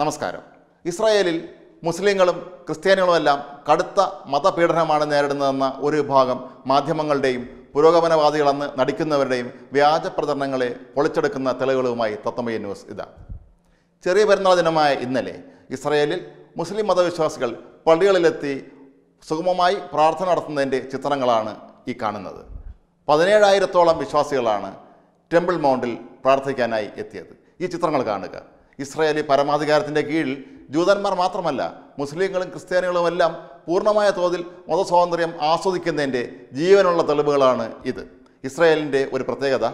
നമസ്കാരം ഇസ്രായേലിൽ മുസ്ലിങ്ങളും ക്രിസ്ത്യാനികളുമെല്ലാം കടുത്ത മതപീഡനമാണ് നേരിടുന്നതെന്ന ഒരു വിഭാഗം മാധ്യമങ്ങളുടെയും പുരോഗമനവാദികളെന്ന് നടിക്കുന്നവരുടെയും വ്യാജ പ്രചരണങ്ങളെ പൊളിച്ചെടുക്കുന്ന തെളിവുകളുമായി തത്തമയ ന്യൂസ് ഇതാ ചെറിയ പെരുന്നാൾ ദിനമായ ഇന്നലെ ഇസ്രായേലിൽ മുസ്ലിം മതവിശ്വാസികൾ പള്ളികളിലെത്തി സുഗമമായി പ്രാർത്ഥന നടത്തുന്നതിൻ്റെ ചിത്രങ്ങളാണ് ഈ കാണുന്നത് പതിനേഴായിരത്തോളം വിശ്വാസികളാണ് ടെമ്പിൾ മൗണ്ടിൽ പ്രാർത്ഥിക്കാനായി എത്തിയത് ഈ ചിത്രങ്ങൾ കാണുക ഇസ്രയേലി പരമാധികാരത്തിൻ്റെ കീഴിൽ ജൂതന്മാർ മാത്രമല്ല മുസ്ലിങ്ങളും ക്രിസ്ത്യാനികളുമെല്ലാം പൂർണ്ണമായ തോതിൽ മതസ്വാതന്ത്ര്യം ആസ്വദിക്കുന്നതിൻ്റെ ജീവനുള്ള തെളിവുകളാണ് ഇത് ഇസ്രയേലിൻ്റെ ഒരു പ്രത്യേകത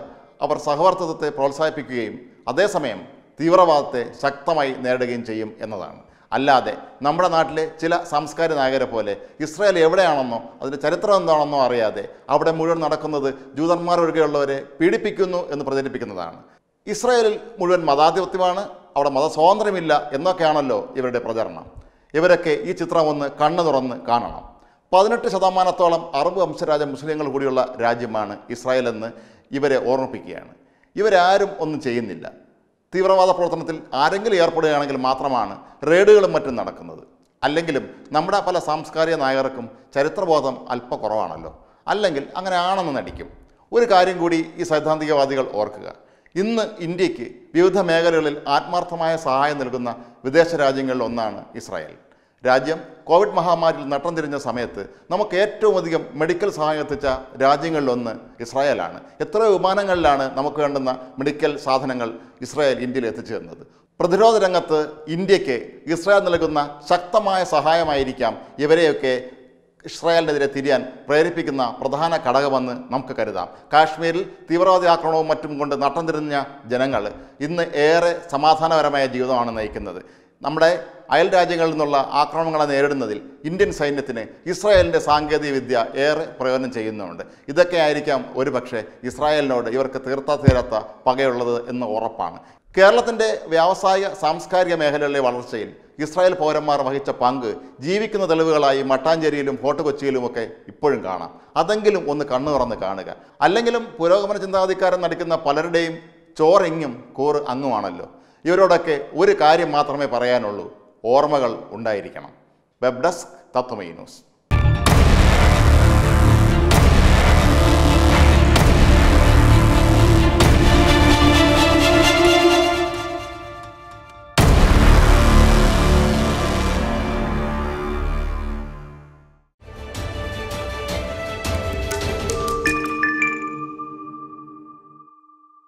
അവർ സഹവർത്തിത്വത്തെ പ്രോത്സാഹിപ്പിക്കുകയും അതേസമയം തീവ്രവാദത്തെ ശക്തമായി നേരിടുകയും ചെയ്യും എന്നതാണ് അല്ലാതെ നമ്മുടെ നാട്ടിലെ ചില സാംസ്കാരിക നായകരെ പോലെ ഇസ്രായേൽ എവിടെയാണെന്നോ അതിൻ്റെ ചരിത്രം എന്താണെന്നോ അറിയാതെ അവിടെ മുഴുവൻ നടക്കുന്നത് ജൂതന്മാരൊഴികെയുള്ളവരെ പീഡിപ്പിക്കുന്നു എന്ന് പ്രചരിപ്പിക്കുന്നതാണ് ഇസ്രായേലിൽ മുഴുവൻ മതാധിപത്യമാണ് അവിടെ മതസ്വാതന്ത്ര്യമില്ല എന്നൊക്കെയാണല്ലോ ഇവരുടെ പ്രചരണം ഇവരൊക്കെ ഈ ചിത്രം ഒന്ന് കണ്ണു തുറന്ന് കാണണം പതിനെട്ട് ശതമാനത്തോളം അറബ് വംശരാജ മുസ്ലിങ്ങൾ കൂടിയുള്ള രാജ്യമാണ് ഇസ്രായേൽ എന്ന് ഇവരെ ഓർമ്മിപ്പിക്കുകയാണ് ഇവരാരും ഒന്നും ചെയ്യുന്നില്ല തീവ്രവാദ പ്രവർത്തനത്തിൽ ആരെങ്കിലും ഏർപ്പെടുകയാണെങ്കിൽ മാത്രമാണ് റെയ്ഡുകളും മറ്റും നടക്കുന്നത് അല്ലെങ്കിലും നമ്മുടെ പല സാംസ്കാരിക നായകർക്കും ചരിത്രബോധം അല്പ കുറവാണല്ലോ അല്ലെങ്കിൽ അങ്ങനെ ആണെന്ന് നടിക്കും ഒരു കാര്യം കൂടി ഈ സൈദ്ധാന്തികവാദികൾ ഓർക്കുക ഇന്ന് ഇന്ത്യക്ക് വിവിധ മേഖലകളിൽ ആത്മാർത്ഥമായ സഹായം നൽകുന്ന വിദേശ രാജ്യങ്ങളിൽ ഒന്നാണ് ഇസ്രായേൽ രാജ്യം കോവിഡ് മഹാമാരിയിൽ നട്ടം തിരിഞ്ഞ സമയത്ത് നമുക്ക് ഏറ്റവും അധികം മെഡിക്കൽ സഹായം എത്തിച്ച രാജ്യങ്ങളിലൊന്ന് ഇസ്രായേലാണ് എത്ര വിമാനങ്ങളിലാണ് നമുക്ക് വേണ്ടുന്ന മെഡിക്കൽ സാധനങ്ങൾ ഇസ്രായേൽ ഇന്ത്യയിൽ എത്തിച്ചു തരുന്നത് പ്രതിരോധ രംഗത്ത് ഇന്ത്യക്ക് ഇസ്രായേൽ നൽകുന്ന ശക്തമായ സഹായമായിരിക്കാം ഇവരെയൊക്കെ ഇസ്രായേലിനെതിരെ തിരിയാൻ പ്രേരിപ്പിക്കുന്ന പ്രധാന ഘടകമെന്ന് നമുക്ക് കരുതാം കാശ്മീരിൽ തീവ്രവാദി ആക്രമണവും മറ്റും കൊണ്ട് നട്ടം തിരിഞ്ഞ ജനങ്ങൾ ഇന്ന് ഏറെ സമാധാനപരമായ ജീവിതമാണ് നയിക്കുന്നത് നമ്മുടെ അയൽ രാജ്യങ്ങളിൽ നിന്നുള്ള ആക്രമണങ്ങളെ നേരിടുന്നതിൽ ഇന്ത്യൻ സൈന്യത്തിന് ഇസ്രായേലിൻ്റെ സാങ്കേതികവിദ്യ ഏറെ പ്രയോജനം ചെയ്യുന്നുണ്ട് ഇതൊക്കെ ആയിരിക്കാം ഒരു പക്ഷേ ഇസ്രായേലിനോട് ഇവർക്ക് തീർത്താ തീരാത്ത പകയുള്ളത് എന്ന് ഉറപ്പാണ് കേരളത്തിൻ്റെ വ്യാവസായിക സാംസ്കാരിക മേഖലകളിലെ വളർച്ചയിൽ ഇസ്രായേൽ പൗരന്മാർ വഹിച്ച പങ്ക് ജീവിക്കുന്ന തെളിവുകളായി മട്ടാഞ്ചേരിയിലും ഫോർട്ട് കൊച്ചിയിലുമൊക്കെ ഇപ്പോഴും കാണാം അതെങ്കിലും ഒന്ന് കണ്ണു തുറന്ന് കാണുക അല്ലെങ്കിലും പുരോഗമന ചിന്താധികാരം നടിക്കുന്ന പലരുടെയും ചോറെങ്ങും കൂറ് അങ്ങുമാണല്ലോ ഇവരോടൊക്കെ ഒരു കാര്യം മാത്രമേ പറയാനുള്ളൂ ഓർമ്മകൾ ഉണ്ടായിരിക്കണം വെബ് ഡെസ്ക് തത്വമൈ ന്യൂസ്